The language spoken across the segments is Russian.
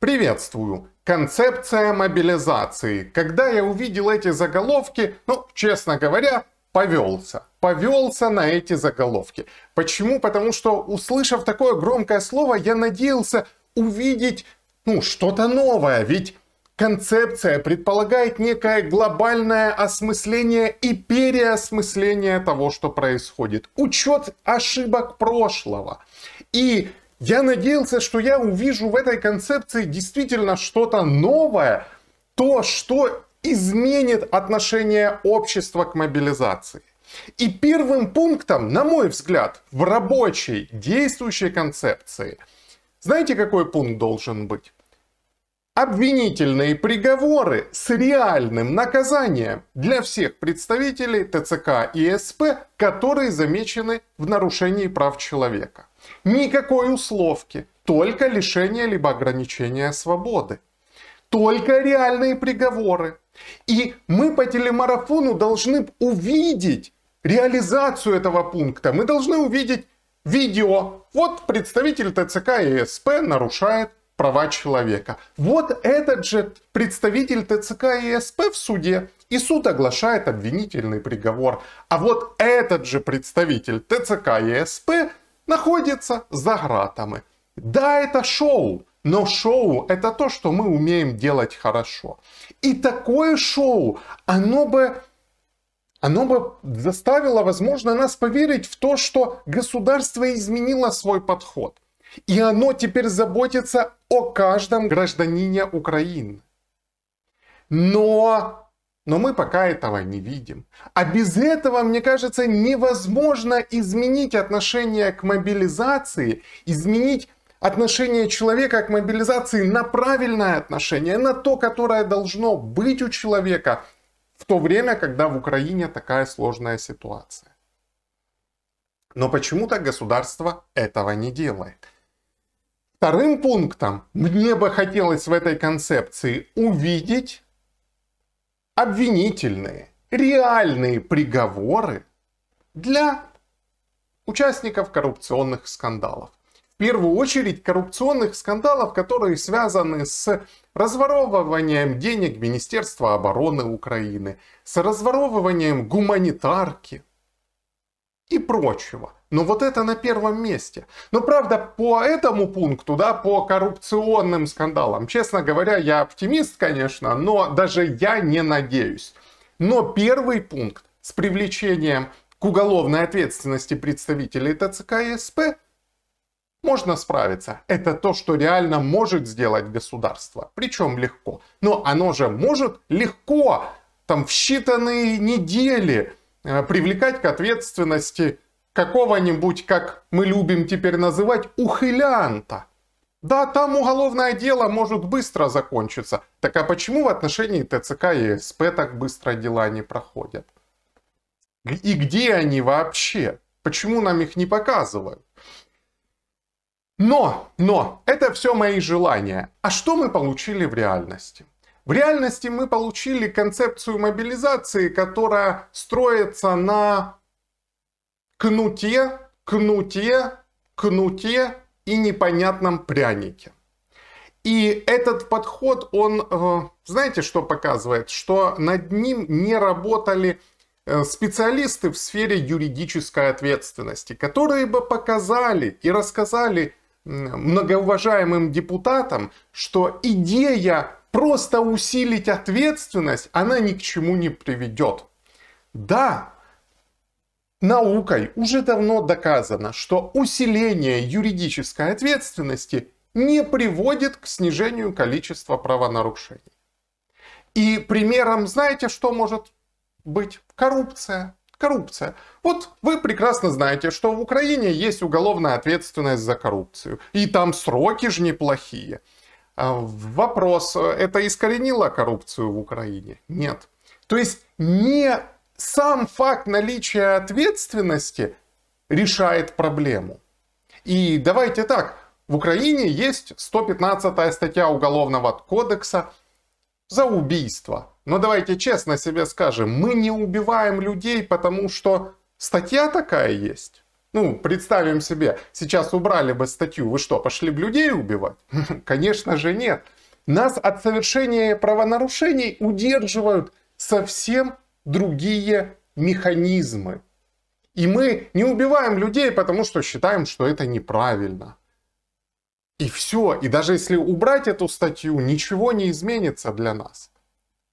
Приветствую! Концепция мобилизации. Когда я увидел эти заголовки, ну, честно говоря, повелся. Повелся на эти заголовки. Почему? Потому что, услышав такое громкое слово, я надеялся увидеть, ну, что-то новое. Ведь концепция предполагает некое глобальное осмысление и переосмысление того, что происходит. Учет ошибок прошлого. И я надеялся, что я увижу в этой концепции действительно что-то новое, то, что изменит отношение общества к мобилизации. И первым пунктом, на мой взгляд, в рабочей, действующей концепции, знаете, какой пункт должен быть? обвинительные приговоры с реальным наказанием для всех представителей ТЦК и СП, которые замечены в нарушении прав человека. Никакой условки, только лишение либо ограничение свободы. Только реальные приговоры. И мы по телемарафону должны увидеть реализацию этого пункта. Мы должны увидеть видео. Вот представитель ТЦК и СП нарушает права человека. Вот этот же представитель ТЦК и СП в суде, и суд оглашает обвинительный приговор. А вот этот же представитель ТЦК и СП находится за гратами. Да, это шоу, но шоу – это то, что мы умеем делать хорошо. И такое шоу, оно бы оно бы заставило, возможно, нас поверить в то, что государство изменило свой подход – и оно теперь заботится о каждом гражданине Украины. Но но мы пока этого не видим. А без этого, мне кажется, невозможно изменить отношение к мобилизации, изменить отношение человека к мобилизации на правильное отношение, на то, которое должно быть у человека в то время, когда в Украине такая сложная ситуация. Но почему-то государство этого не делает. Вторым пунктом мне бы хотелось в этой концепции увидеть обвинительные, реальные приговоры для участников коррупционных скандалов. В первую очередь коррупционных скандалов, которые связаны с разворовыванием денег Министерства обороны Украины, с разворовыванием гуманитарки, и прочего. Но вот это на первом месте. Но правда, по этому пункту, да, по коррупционным скандалам, честно говоря, я оптимист, конечно, но даже я не надеюсь. Но первый пункт с привлечением к уголовной ответственности представителей ТЦК и СП можно справиться. Это то, что реально может сделать государство. Причем легко. Но оно же может легко, там в считанные недели Э, привлекать к ответственности какого-нибудь, как мы любим теперь называть, ухилянта. Да, там уголовное дело может быстро закончиться. Так а почему в отношении ТЦК и СП так быстро дела не проходят? И где они вообще? Почему нам их не показывают? Но, но, это все мои желания. А что мы получили в реальности? В реальности мы получили концепцию мобилизации, которая строится на кнуте, кнуте, кнуте и непонятном прянике. И этот подход, он, э, знаете, что показывает? Что над ним не работали э, специалисты в сфере юридической ответственности, которые бы показали и рассказали многоуважаемым депутатам, что идея просто усилить ответственность, она ни к чему не приведет. Да, наукой уже давно доказано, что усиление юридической ответственности не приводит к снижению количества правонарушений. И примером, знаете, что может быть? Коррупция. Коррупция. Вот вы прекрасно знаете, что в Украине есть уголовная ответственность за коррупцию. И там сроки же неплохие. А, вопрос, э, это искоренило коррупцию в Украине? Нет. То есть не сам факт наличия ответственности решает проблему. И давайте так, в Украине есть 115 статья Уголовного кодекса за убийство. Но давайте честно себе скажем, мы не убиваем людей, потому что статья такая есть. Ну, представим себе, сейчас убрали бы статью, вы что, пошли бы людей убивать? Конечно же нет. Нас от совершения правонарушений удерживают совсем другие механизмы. И мы не убиваем людей, потому что считаем, что это неправильно. И все. И даже если убрать эту статью, ничего не изменится для нас.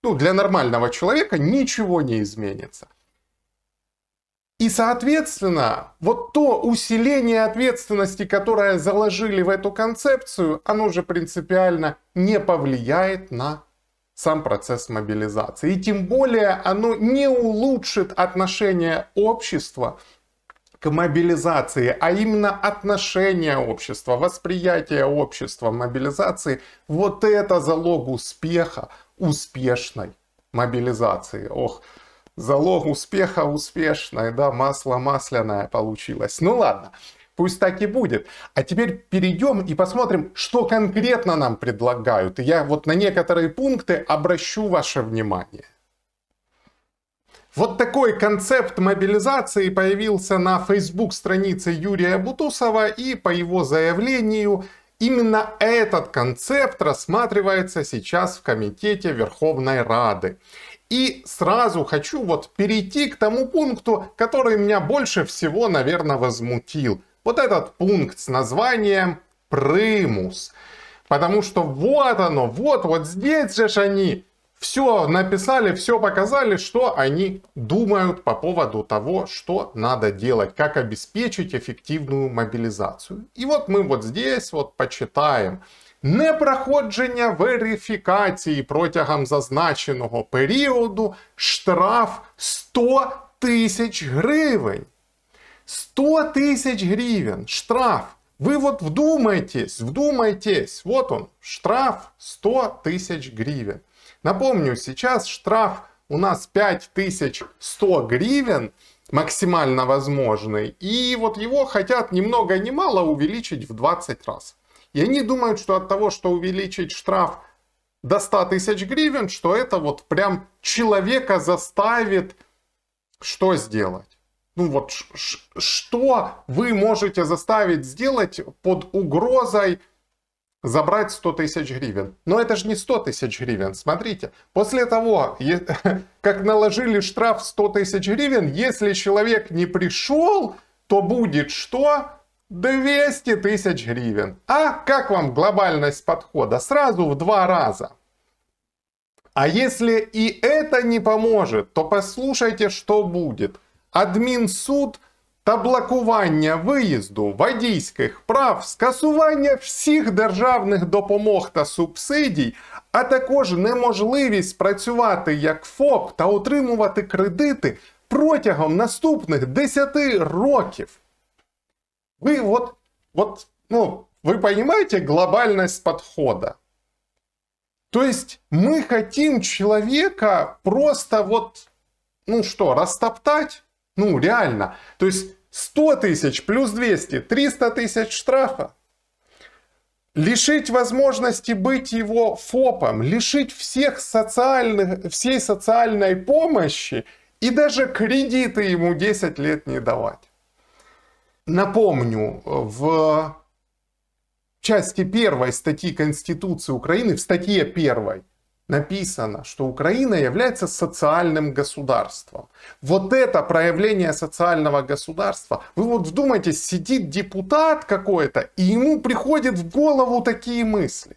Ну, для нормального человека ничего не изменится. И, соответственно, вот то усиление ответственности, которое заложили в эту концепцию, оно же принципиально не повлияет на сам процесс мобилизации. И тем более оно не улучшит отношение общества к мобилизации, а именно отношение общества, восприятие общества мобилизации. Вот это залог успеха успешной мобилизации. Ох, залог успеха успешной, да, масло масляное получилось. Ну ладно, пусть так и будет. А теперь перейдем и посмотрим, что конкретно нам предлагают. И я вот на некоторые пункты обращу ваше внимание. Вот такой концепт мобилизации появился на Facebook странице Юрия Бутусова и по его заявлению именно этот концепт рассматривается сейчас в Комитете Верховной Рады. И сразу хочу вот перейти к тому пункту, который меня больше всего, наверное, возмутил. Вот этот пункт с названием "Примус", Потому что вот оно, вот, вот здесь же они все написали, все показали, что они думают по поводу того, что надо делать, как обеспечить эффективную мобилизацию. И вот мы вот здесь вот почитаем непроходження верифікації протягом зазначеного періоду штраф 100 тисяч гривень. 100 тисяч гривен штраф. Вы вот вдумайтесь, вдумайтесь. Вот он, штраф 100 тысяч гривен. Напомню, сейчас штраф у нас 5100 гривен, максимально возможный. И вот его хотят ни много ни мало увеличить в 20 раз. И они думают, что от того, что увеличить штраф до 100 тысяч гривен, что это вот прям человека заставит что сделать? Ну вот что вы можете заставить сделать под угрозой забрать 100 тысяч гривен. Но это же не 100 тысяч гривен. Смотрите, после того, как наложили штраф 100 тысяч гривен, если человек не пришел, то будет что? 200 тысяч гривен. А как вам глобальность подхода? Сразу в два раза. А если и это не поможет, то послушайте, что будет. Админ суд та блокування виїзду прав, скасування всех державных допомог та субсидій, а також неможливість працювати як ФОП та отримувати кредити протягом наступних 10 років. Вы ну вот, вот, ну, вы понимаете глобальность подхода? То есть мы хотим человека просто вот, ну что, растоптать? Ну, реально. То есть 100 тысяч плюс 200, 300 тысяч штрафа. Лишить возможности быть его ФОПом, лишить всех социальных, всей социальной помощи и даже кредиты ему 10 лет не давать. Напомню, в части первой статьи Конституции Украины, в статье первой, написано, что Украина является социальным государством. Вот это проявление социального государства. Вы вот вдумайтесь, сидит депутат какой-то, и ему приходят в голову такие мысли.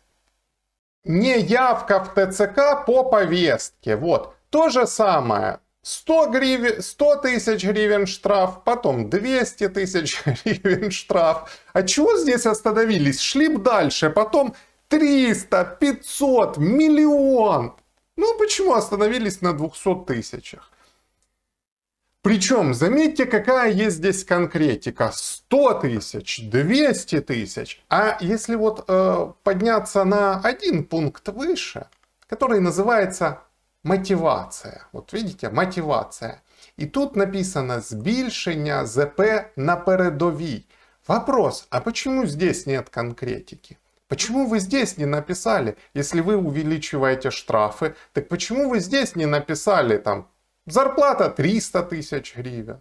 не явка в ТЦК по повестке. Вот. То же самое 100, гривен, 100 тысяч гривен штраф, потом 200 тысяч гривен штраф. А чего здесь остановились? Шли бы дальше, потом 300, 500, миллион. Ну почему остановились на 200 тысячах? Причем, заметьте, какая есть здесь конкретика. 100 тысяч, 200 тысяч. А если вот э, подняться на один пункт выше, который называется мотивация. От видите, мотивація. І тут написано збільшення ЗП на передовій. Вопрос, а почему здесь нет конкретики? Почему вы здесь не написали, если вы увеличиваете штрафы, так почему вы здесь не написали там зарплата 300 тысяч гривен?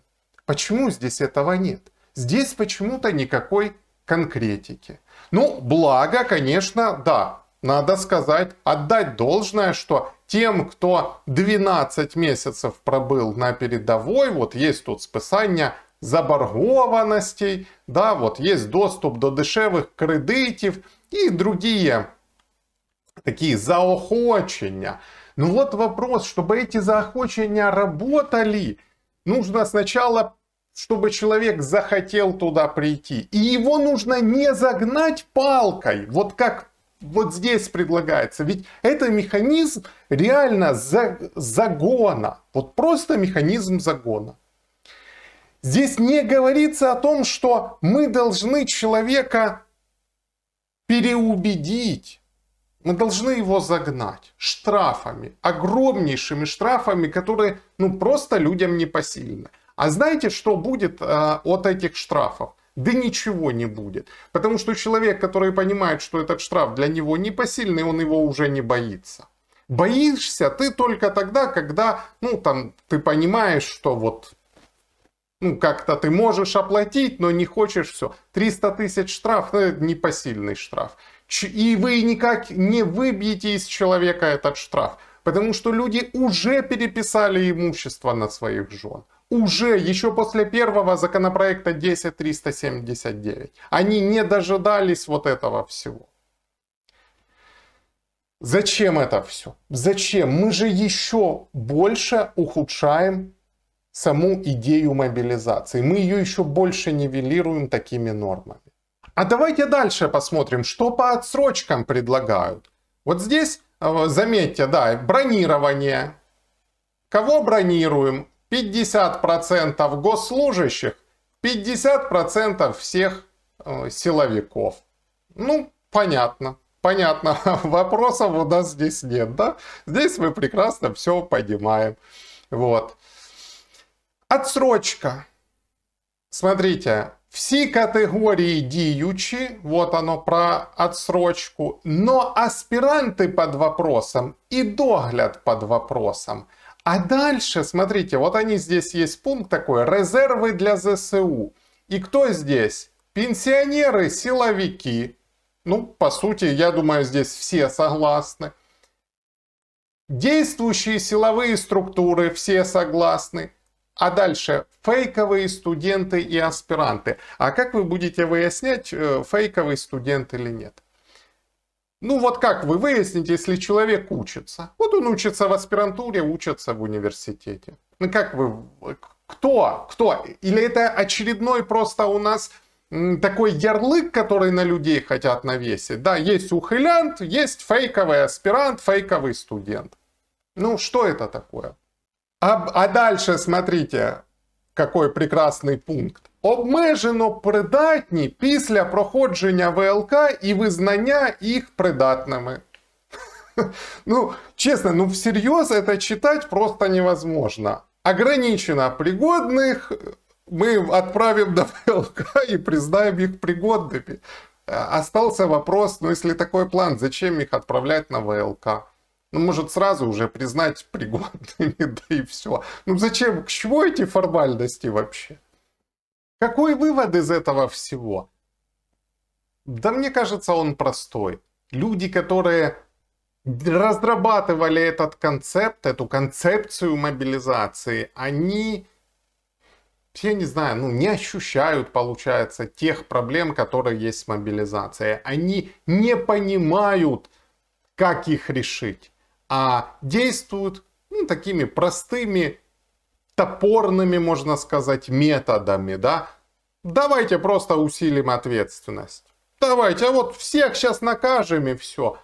Почему здесь этого нет? Здесь почему-то никакой конкретики. Ну, благо, конечно, да, надо сказать, отдать должное, что тем, кто 12 месяцев пробыл на передовой, вот есть тут списання заборгованностей, да, вот есть доступ до дешевых кредитов и другие такие заохочення. Ну вот вопрос, чтобы эти заохочения работали, нужно сначала, чтобы человек захотел туда прийти. И его нужно не загнать палкой, вот как вот здесь предлагается. Ведь это механизм реально за, загона. Вот просто механизм загона. Здесь не говорится о том, что мы должны человека переубедить. Мы должны его загнать штрафами, огромнейшими штрафами, которые ну, просто людям непосильны. А знаете, что будет э, от этих штрафов? Да ничего не будет. Потому что человек, который понимает, что этот штраф для него непосильный, он его уже не боится. Боишься ты только тогда, когда, ну, там, ты понимаешь, что вот, ну, как-то ты можешь оплатить, но не хочешь все. 300 тысяч штраф, ну, это непосильный штраф. И вы никак не выбьете из человека этот штраф. Потому что люди уже переписали имущество на своих жен уже еще после первого законопроекта 10.379. Они не дожидались вот этого всего. Зачем это все? Зачем? Мы же еще больше ухудшаем саму идею мобилизации. Мы ее еще больше нивелируем такими нормами. А давайте дальше посмотрим, что по отсрочкам предлагают. Вот здесь, э, заметьте, да, бронирование. Кого бронируем? 50% госслужащих, 50% всех э, силовиков. Ну, понятно. Понятно, вопросов у нас здесь нет, да? Здесь мы прекрасно все понимаем. Вот. Отсрочка. Смотрите, все категории діючі, вот оно про отсрочку, но аспиранты под вопросом и догляд под вопросом – а дальше, смотрите, вот они здесь есть пункт такой, резервы для ЗСУ. И кто здесь? Пенсионеры, силовики. Ну, по сути, я думаю, здесь все согласны. Действующие силовые структуры, все согласны. А дальше фейковые студенты и аспиранты. А как вы будете выяснять, э, фейковый студент или нет? Ну вот как вы выясните, если человек учится? Вот он учится в аспирантуре, учится в университете. Ну как вы... Кто? Кто? Или это очередной просто у нас такой ярлык, который на людей хотят навесить. Да, есть ухилянт, есть фейковый аспирант, фейковый студент. Ну, что это такое? А, а дальше, смотрите, какой прекрасний пункт. Обмежено придатні після проходження ВЛК і визнання їх придатними. Ну, честно, ну всерьез это читать просто невозможно. Ограничено пригодних мы отправим до ВЛК и признаем их пригодными. Остался вопрос, ну если такой план, зачем их отправлять на ВЛК? Ну, может, сразу уже признать пригодными, да и все. Ну, зачем, к чему эти формальности вообще? Какой вывод из этого всего? Да мне кажется, он простой. Люди, которые разрабатывали этот концепт, эту концепцию мобилизации, они, я не знаю, ну, не ощущают, получается, тех проблем, которые есть с мобилизацией. Они не понимают, как их решить а действуют ну, такими простыми, топорными, можно сказать, методами, да. Давайте просто усилим ответственность. Давайте, а вот всех сейчас накажем и все.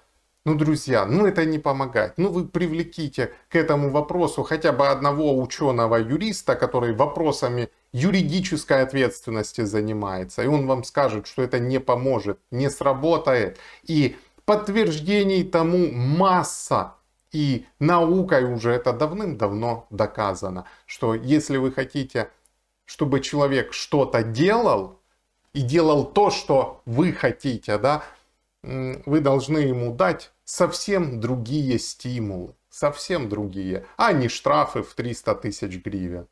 Ну, друзья, ну это не помогает. Ну, вы привлеките к этому вопросу хотя бы одного ученого-юриста, который вопросами юридической ответственности занимается. И он вам скажет, что это не поможет, не сработает. И подтверждений тому масса. И наукой уже это давным-давно доказано, что если вы хотите, чтобы человек что-то делал и делал то, что вы хотите, да, вы должны ему дать совсем другие стимулы, совсем другие, а не штрафы в 300 тысяч гривен.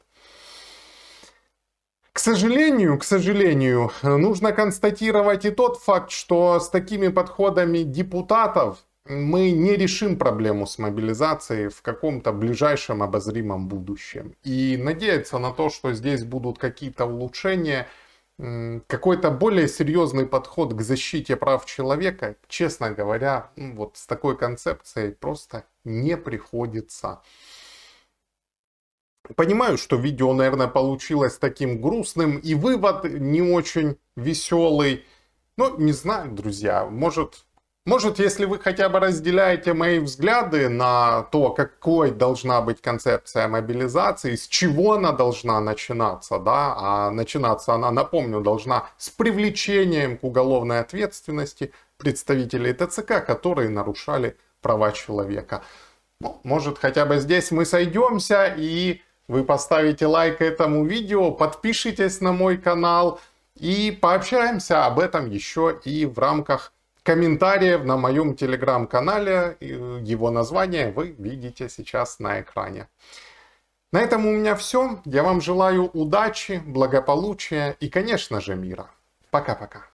К сожалению, к сожалению, нужно констатировать и тот факт, что с такими подходами депутатов мы не решим проблему с мобилизацией в каком-то ближайшем обозримом будущем. И надеяться на то, что здесь будут какие-то улучшения, какой-то более серьезный подход к защите прав человека, честно говоря, ну, вот с такой концепцией просто не приходится. Понимаю, что видео, наверное, получилось таким грустным, и вывод не очень веселый. Но не знаю, друзья, может может, если вы хотя бы разделяете мои взгляды на то, какой должна быть концепция мобилизации, с чего она должна начинаться, да, а начинаться она, напомню, должна с привлечением к уголовной ответственности представителей ТЦК, которые нарушали права человека. Ну, может, хотя бы здесь мы сойдемся и вы поставите лайк этому видео, подпишитесь на мой канал и пообщаемся об этом еще и в рамках комментариев на моем телеграм-канале. Э, его название вы видите сейчас на экране. На этом у меня все. Я вам желаю удачи, благополучия и, конечно же, мира. Пока-пока.